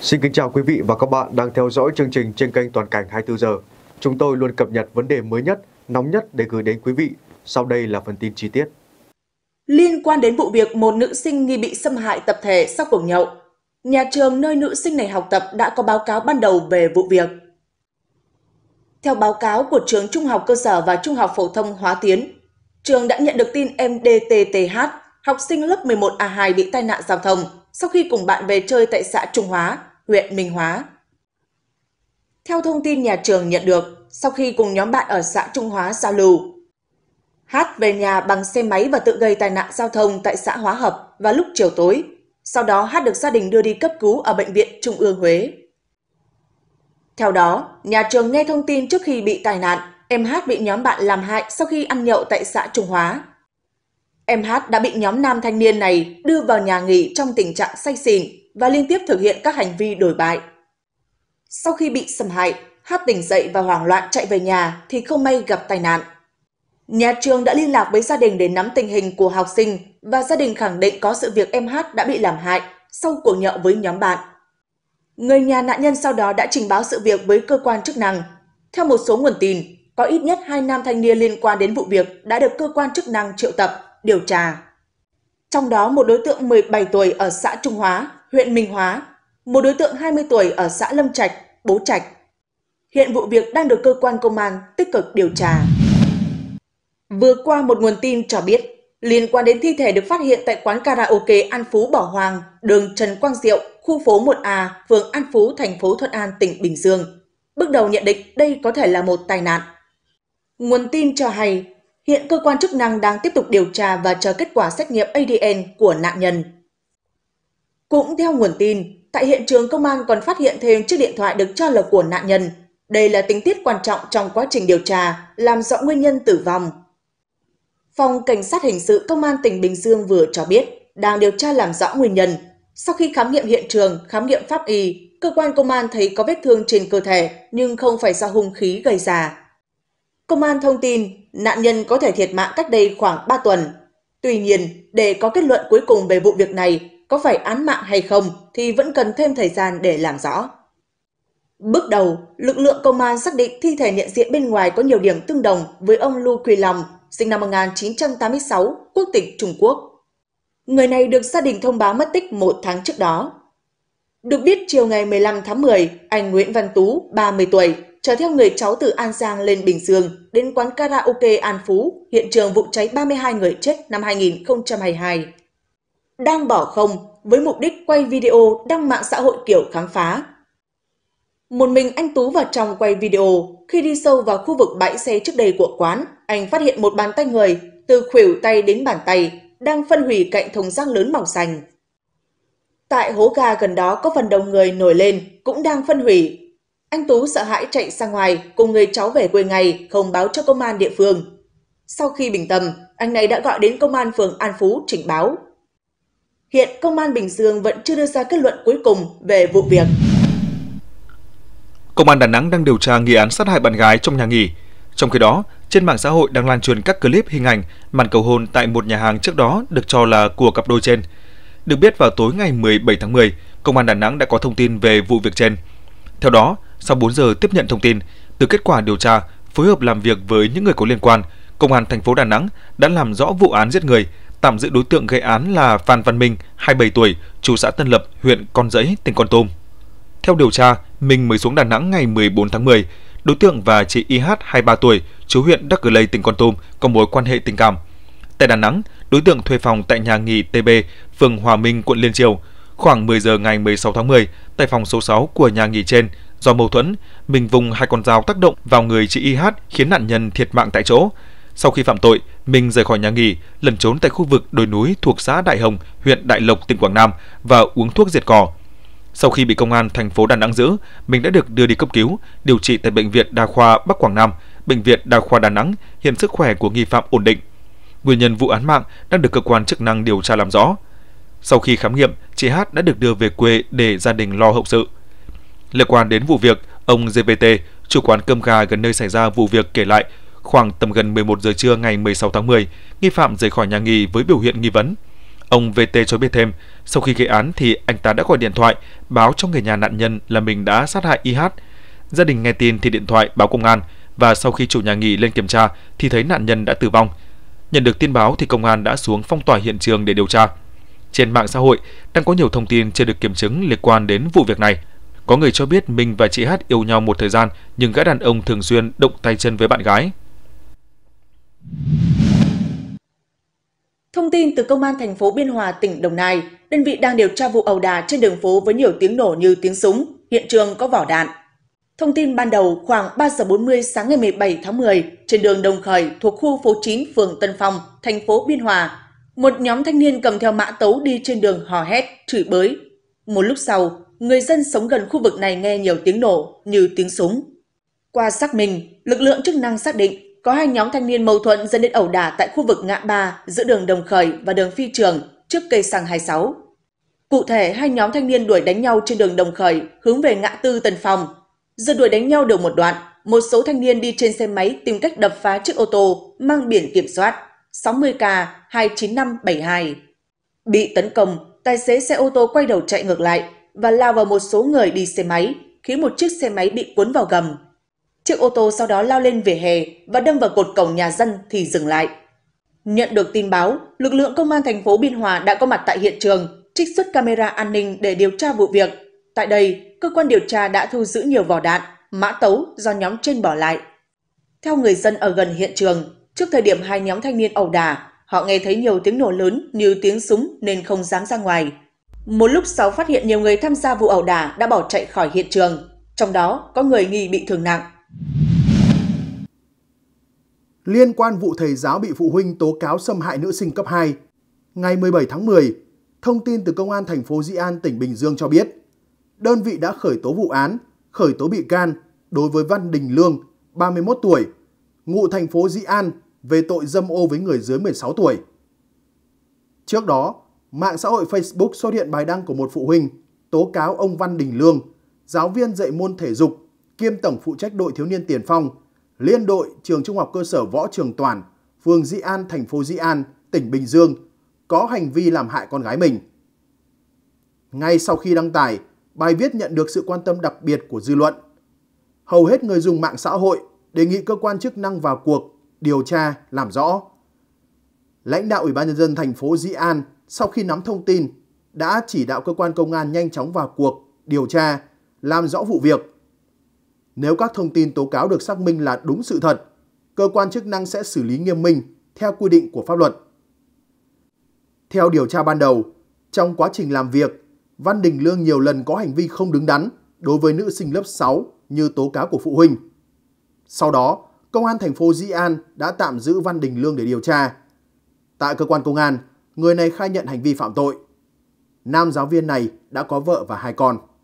Xin kính chào quý vị và các bạn đang theo dõi chương trình trên kênh Toàn cảnh 24 giờ. Chúng tôi luôn cập nhật vấn đề mới nhất, nóng nhất để gửi đến quý vị. Sau đây là phần tin chi tiết. Liên quan đến vụ việc một nữ sinh nghi bị xâm hại tập thể sau cuộc nhậu, nhà trường nơi nữ sinh này học tập đã có báo cáo ban đầu về vụ việc. Theo báo cáo của trường Trung học cơ sở và Trung học phổ thông Hóa Tiến, trường đã nhận được tin em DTTH, học sinh lớp 11A2 bị tai nạn giao thông sau khi cùng bạn về chơi tại xã Trung Hóa, huyện Minh Hóa. Theo thông tin nhà trường nhận được, sau khi cùng nhóm bạn ở xã Trung Hóa giao lưu, H về nhà bằng xe máy và tự gây tai nạn giao thông tại xã Hóa Hợp vào lúc chiều tối. Sau đó H được gia đình đưa đi cấp cứu ở Bệnh viện Trung ương Huế. Theo đó, nhà trường nghe thông tin trước khi bị tai nạn, em H bị nhóm bạn làm hại sau khi ăn nhậu tại xã Trung Hóa. Em Hát đã bị nhóm nam thanh niên này đưa vào nhà nghỉ trong tình trạng say xỉn và liên tiếp thực hiện các hành vi đổi bại. Sau khi bị xâm hại, Hát tỉnh dậy và hoảng loạn chạy về nhà thì không may gặp tai nạn. Nhà trường đã liên lạc với gia đình để nắm tình hình của học sinh và gia đình khẳng định có sự việc em Hát đã bị làm hại sau cuộc nhậu với nhóm bạn. Người nhà nạn nhân sau đó đã trình báo sự việc với cơ quan chức năng. Theo một số nguồn tin, có ít nhất hai nam thanh niên liên quan đến vụ việc đã được cơ quan chức năng triệu tập điều tra. Trong đó một đối tượng 17 tuổi ở xã Trung Hóa, huyện Minh Hóa, một đối tượng 20 tuổi ở xã Lâm Trạch, Bố Trạch. Hiện vụ việc đang được cơ quan công an tích cực điều tra. Vừa qua một nguồn tin cho biết, liên quan đến thi thể được phát hiện tại quán karaoke An Phú Bảo Hoàng, đường Trần Quang Diệu, khu phố 1A, phường An Phú, thành phố Thuận An, tỉnh Bình Dương. Bước đầu nhận định đây có thể là một tai nạn. Nguồn tin cho hay Hiện cơ quan chức năng đang tiếp tục điều tra và chờ kết quả xét nghiệm ADN của nạn nhân. Cũng theo nguồn tin, tại hiện trường công an còn phát hiện thêm chiếc điện thoại được cho là của nạn nhân. Đây là tính tiết quan trọng trong quá trình điều tra, làm rõ nguyên nhân tử vong. Phòng Cảnh sát Hình sự Công an tỉnh Bình Dương vừa cho biết đang điều tra làm rõ nguyên nhân. Sau khi khám nghiệm hiện trường, khám nghiệm pháp y, cơ quan công an thấy có vết thương trên cơ thể nhưng không phải do hung khí gây ra. Công an thông tin nạn nhân có thể thiệt mạng cách đây khoảng 3 tuần. Tuy nhiên, để có kết luận cuối cùng về vụ việc này có phải án mạng hay không thì vẫn cần thêm thời gian để làm rõ. Bước đầu, lực lượng công an xác định thi thể nhận diện bên ngoài có nhiều điểm tương đồng với ông Lu Quỳ Lòng, sinh năm 1986, quốc tịch Trung Quốc. Người này được gia đình thông báo mất tích một tháng trước đó. Được biết chiều ngày 15 tháng 10, anh Nguyễn Văn Tú, 30 tuổi, chở theo người cháu từ An Giang lên Bình Dương đến quán karaoke An Phú, hiện trường vụ cháy 32 người chết năm 2022. Đang bỏ không với mục đích quay video đăng mạng xã hội kiểu khám phá. Một mình anh Tú vào trong quay video, khi đi sâu vào khu vực bãi xe trước đây của quán, anh phát hiện một bàn tay người, từ khuỷu tay đến bàn tay, đang phân hủy cạnh thùng rác lớn màu xanh. Tại hố ga gần đó có phần đông người nổi lên, cũng đang phân hủy. Anh Tú sợ hãi chạy sang ngoài, cùng người cháu về quê ngày, không báo cho công an địa phương. Sau khi bình tâm, anh này đã gọi đến công an phường An Phú trình báo. Hiện công an Bình Dương vẫn chưa đưa ra kết luận cuối cùng về vụ việc. Công an Đà Nẵng đang điều tra nghi án sát hại bạn gái trong nhà nghỉ. Trong khi đó, trên mạng xã hội đang lan truyền các clip hình ảnh màn cầu hôn tại một nhà hàng trước đó được cho là của cặp đôi trên – được biết vào tối ngày 17 tháng 10, Công an Đà Nẵng đã có thông tin về vụ việc trên. Theo đó, sau 4 giờ tiếp nhận thông tin, từ kết quả điều tra, phối hợp làm việc với những người có liên quan, Công an thành phố Đà Nẵng đã làm rõ vụ án giết người, tạm giữ đối tượng gây án là Phan Văn Minh, 27 tuổi, chú xã Tân Lập, huyện Con Rẫy, tỉnh Con Tum. Theo điều tra, Minh mới xuống Đà Nẵng ngày 14 tháng 10. Đối tượng và chị IH, 23 tuổi, chú huyện Đắc Cử Lây, tỉnh Con Tum, có mối quan hệ tình cảm. Tại Đà Nẵng, đối tượng thuê phòng tại nhà nghỉ TB, phường Hòa Minh, quận Liên Triều. Khoảng 10 giờ ngày 16 tháng 10, tại phòng số 6 của nhà nghỉ trên, do mâu thuẫn, Minh vùng hai con dao tác động vào người chị IH khiến nạn nhân thiệt mạng tại chỗ. Sau khi phạm tội, Minh rời khỏi nhà nghỉ, lẩn trốn tại khu vực đồi núi thuộc xã Đại Hồng, huyện Đại Lộc, tỉnh Quảng Nam và uống thuốc diệt cỏ. Sau khi bị công an thành phố Đà Nẵng giữ, Minh đã được đưa đi cấp cứu, điều trị tại bệnh viện Đa khoa Bắc Quảng Nam, bệnh viện Đa khoa Đà Nẵng, hiện sức khỏe của nghi phạm ổn định. Nguyên nhân vụ án mạng đang được cơ quan chức năng điều tra làm rõ. Sau khi khám nghiệm, chị Hát đã được đưa về quê để gia đình lo hậu sự. Liên quan đến vụ việc, ông GPT, chủ quán cơm gà gần nơi xảy ra vụ việc kể lại, khoảng tầm gần 11 giờ trưa ngày 16 tháng 10, nghi phạm rời khỏi nhà nghỉ với biểu hiện nghi vấn. Ông VT cho biết thêm, sau khi gây án thì anh ta đã gọi điện thoại báo cho người nhà nạn nhân là mình đã sát hại IH. Gia đình nghe tin thì điện thoại báo công an và sau khi chủ nhà nghỉ lên kiểm tra thì thấy nạn nhân đã tử vong – Nhận được tin báo thì công an đã xuống phong tỏa hiện trường để điều tra. Trên mạng xã hội đang có nhiều thông tin chưa được kiểm chứng liên quan đến vụ việc này. Có người cho biết mình và chị Hát yêu nhau một thời gian nhưng gã đàn ông thường xuyên động tay chân với bạn gái. Thông tin từ Công an thành phố Biên Hòa, tỉnh Đồng Nai, đơn vị đang điều tra vụ ẩu đà trên đường phố với nhiều tiếng nổ như tiếng súng, hiện trường có vỏ đạn, Thông tin ban đầu khoảng 3 giờ 40 sáng ngày 17 tháng 10 trên đường Đồng Khởi thuộc khu phố 9 phường Tân Phong, thành phố Biên Hòa, một nhóm thanh niên cầm theo mã tấu đi trên đường hò hét, chửi bới. Một lúc sau, người dân sống gần khu vực này nghe nhiều tiếng nổ như tiếng súng. Qua xác minh, lực lượng chức năng xác định có hai nhóm thanh niên mâu thuẫn dẫn đến ẩu đả tại khu vực ngã ba giữa đường Đồng Khởi và đường Phi Trường trước cây xăng 26. Cụ thể, hai nhóm thanh niên đuổi đánh nhau trên đường Đồng Khởi hướng về ngã tư Tân Phong Giờ đuổi đánh nhau được một đoạn, một số thanh niên đi trên xe máy tìm cách đập phá chiếc ô tô mang biển kiểm soát 60K29572. Bị tấn công, tài xế xe ô tô quay đầu chạy ngược lại và lao vào một số người đi xe máy, khiến một chiếc xe máy bị cuốn vào gầm. Chiếc ô tô sau đó lao lên vỉa hè và đâm vào cột cổng nhà dân thì dừng lại. Nhận được tin báo, lực lượng công an thành phố Biên Hòa đã có mặt tại hiện trường, trích xuất camera an ninh để điều tra vụ việc Tại đây, cơ quan điều tra đã thu giữ nhiều vỏ đạn, mã tấu do nhóm trên bỏ lại. Theo người dân ở gần hiện trường, trước thời điểm hai nhóm thanh niên ẩu đả, họ nghe thấy nhiều tiếng nổ lớn như tiếng súng nên không dám ra ngoài. Một lúc sau phát hiện nhiều người tham gia vụ ẩu đả đã bỏ chạy khỏi hiện trường, trong đó có người nghi bị thương nặng. Liên quan vụ thầy giáo bị phụ huynh tố cáo xâm hại nữ sinh cấp 2, ngày 17 tháng 10, thông tin từ Công an thành phố di An, tỉnh Bình Dương cho biết, đơn vị đã khởi tố vụ án, khởi tố bị can đối với Văn Đình Lương, 31 tuổi, ngụ thành phố Dĩ An về tội dâm ô với người dưới 16 tuổi. Trước đó, mạng xã hội Facebook xuất hiện bài đăng của một phụ huynh tố cáo ông Văn Đình Lương, giáo viên dạy môn thể dục, kiêm tổng phụ trách đội thiếu niên tiền phong, liên đội trường trung học cơ sở Võ Trường Toàn, phường Dĩ An, thành phố Dĩ An, tỉnh Bình Dương, có hành vi làm hại con gái mình. Ngay sau khi đăng tải, bài viết nhận được sự quan tâm đặc biệt của dư luận. Hầu hết người dùng mạng xã hội đề nghị cơ quan chức năng vào cuộc, điều tra, làm rõ. Lãnh đạo Ủy ban Nhân dân thành phố Dĩ An sau khi nắm thông tin đã chỉ đạo cơ quan công an nhanh chóng vào cuộc, điều tra, làm rõ vụ việc. Nếu các thông tin tố cáo được xác minh là đúng sự thật, cơ quan chức năng sẽ xử lý nghiêm minh theo quy định của pháp luật. Theo điều tra ban đầu, trong quá trình làm việc, Văn Đình Lương nhiều lần có hành vi không đứng đắn đối với nữ sinh lớp 6 như tố cáo của phụ huynh. Sau đó, công an thành phố Di An đã tạm giữ Văn Đình Lương để điều tra. Tại cơ quan công an, người này khai nhận hành vi phạm tội. Nam giáo viên này đã có vợ và hai con.